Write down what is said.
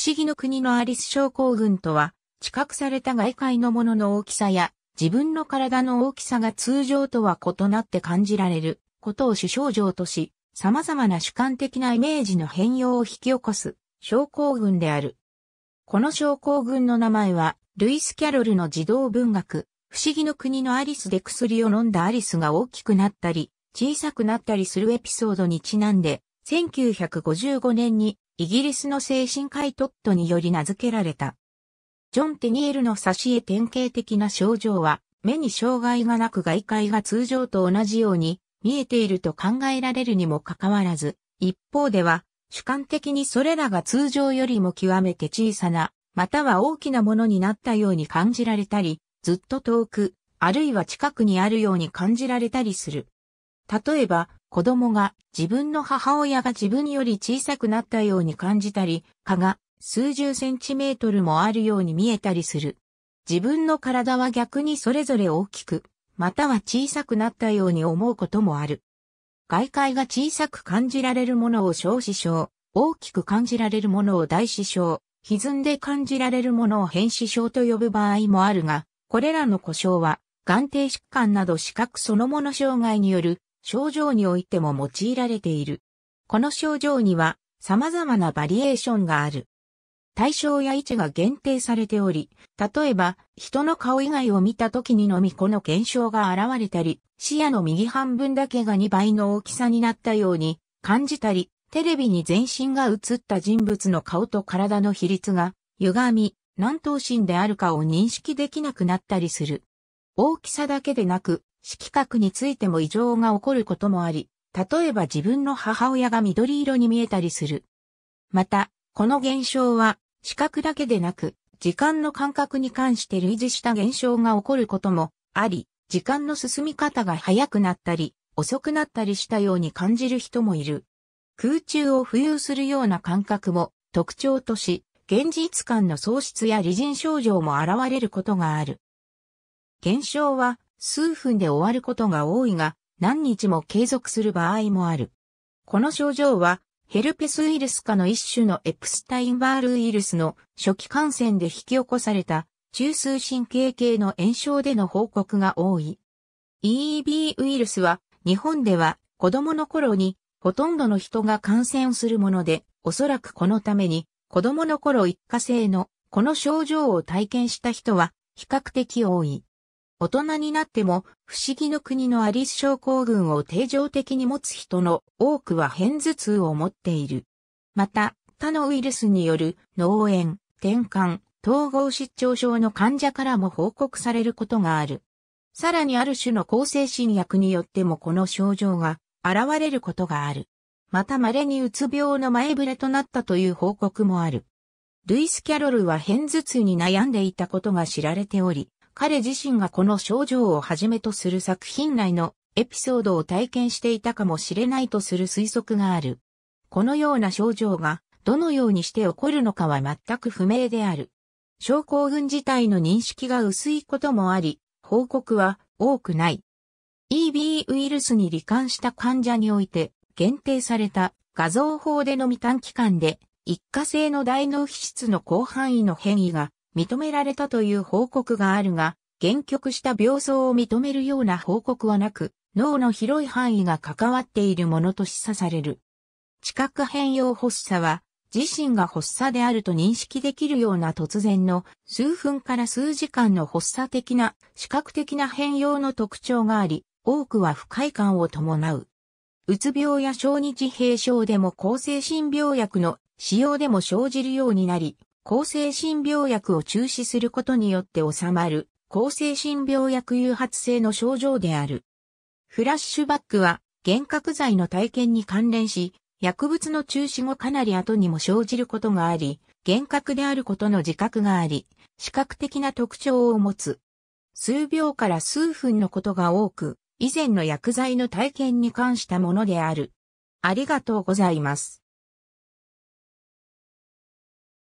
不思議の国のアリス症候群とは、知覚された外界のものの大きさや、自分の体の大きさが通常とは異なって感じられることを主症状とし、様々な主観的なイメージの変容を引き起こす症候群である。この症候群の名前は、ルイス・キャロルの児童文学、不思議の国のアリスで薬を飲んだアリスが大きくなったり、小さくなったりするエピソードにちなんで、1955年にイギリスの精神科医トットにより名付けられた。ジョン・テニエルの挿絵典型的な症状は、目に障害がなく外界が通常と同じように見えていると考えられるにもかかわらず、一方では主観的にそれらが通常よりも極めて小さな、または大きなものになったように感じられたり、ずっと遠く、あるいは近くにあるように感じられたりする。例えば、子供が自分の母親が自分より小さくなったように感じたり、蚊が数十センチメートルもあるように見えたりする。自分の体は逆にそれぞれ大きく、または小さくなったように思うこともある。外界が小さく感じられるものを小視症、大きく感じられるものを大視症、歪んで感じられるものを変視症と呼ぶ場合もあるが、これらの故障は、眼底疾患など視覚そのもの障害による症状においても用いられている。この症状には様々なバリエーションがある。対象や位置が限定されており、例えば、人の顔以外を見た時にのみこの現象が現れたり、視野の右半分だけが2倍の大きさになったように感じたり、テレビに全身が映った人物の顔と体の比率が歪み、何頭身であるかを認識できなくなったりする。大きさだけでなく、色覚についても異常が起こることもあり、例えば自分の母親が緑色に見えたりする。また、この現象は、視覚だけでなく、時間の感覚に関して類似した現象が起こることもあり、時間の進み方が早くなったり、遅くなったりしたように感じる人もいる。空中を浮遊するような感覚も特徴とし、現実感の喪失や理人症状も現れることがある。現象は数分で終わることが多いが、何日も継続する場合もある。この症状は、ヘルペスウイルス化の一種のエプスタインバールウイルスの初期感染で引き起こされた中枢神経系の炎症での報告が多い。EEB ウイルスは日本では子供の頃にほとんどの人が感染するもので、おそらくこのために子供の頃一過性のこの症状を体験した人は比較的多い。大人になっても、不思議の国のアリス症候群を定常的に持つ人の多くは片頭痛を持っている。また、他のウイルスによる脳炎、転換、統合失調症の患者からも報告されることがある。さらにある種の抗精神薬によってもこの症状が現れることがある。また稀にうつ病の前触れとなったという報告もある。ルイス・キャロルは偏頭痛に悩んでいたことが知られており、彼自身がこの症状をはじめとする作品内のエピソードを体験していたかもしれないとする推測がある。このような症状がどのようにして起こるのかは全く不明である。症候群自体の認識が薄いこともあり、報告は多くない。EB ウイルスに罹患した患者において限定された画像法でのみ短期間で一過性の大脳皮質の広範囲の変異が認められたという報告があるが、限局した病巣を認めるような報告はなく、脳の広い範囲が関わっているものと示唆される。知覚変容発作は、自身が発作であると認識できるような突然の数分から数時間の発作的な視覚的な変容の特徴があり、多くは不快感を伴う。うつ病や小児自閉症でも抗精神病薬の使用でも生じるようになり、抗精神病薬を中止することによって収まる、抗精神病薬誘発性の症状である。フラッシュバックは、幻覚剤の体験に関連し、薬物の中止後かなり後にも生じることがあり、幻覚であることの自覚があり、視覚的な特徴を持つ。数秒から数分のことが多く、以前の薬剤の体験に関したものである。ありがとうございます。